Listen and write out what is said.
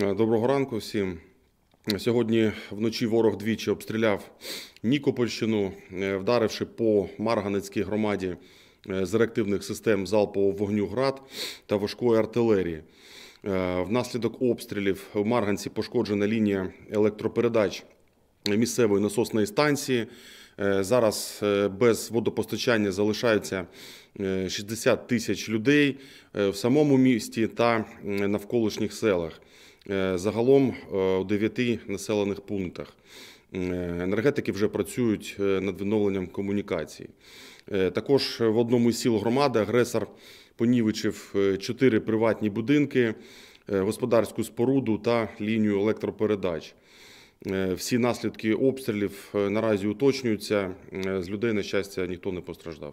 Е, доброго ранку всім. Сьогодні вночі ворог двічі обстріляв Нікопольщину, е, вдаривши по Марганецькій громаді е, з реактивних систем залпового вогню град та важкої артилерії. Внаслідок обстрілів в Марганці пошкоджена лінія електропередач місцевої насосної станції. Е, зараз е, без водопостачання залишаються 60 е, тисяч людей в самому місті та навколишніх селах. Загалом у 9 населених пунктах. Енергетики вже працюють над відновленням комунікації. Також в одному із сіл громади агресор понівечив чотири приватні будинки, господарську споруду та лінію електропередач. Е, всі наслідки обстрілів е, наразі уточнюються. Е, з людей на щастя ніхто не постраждав.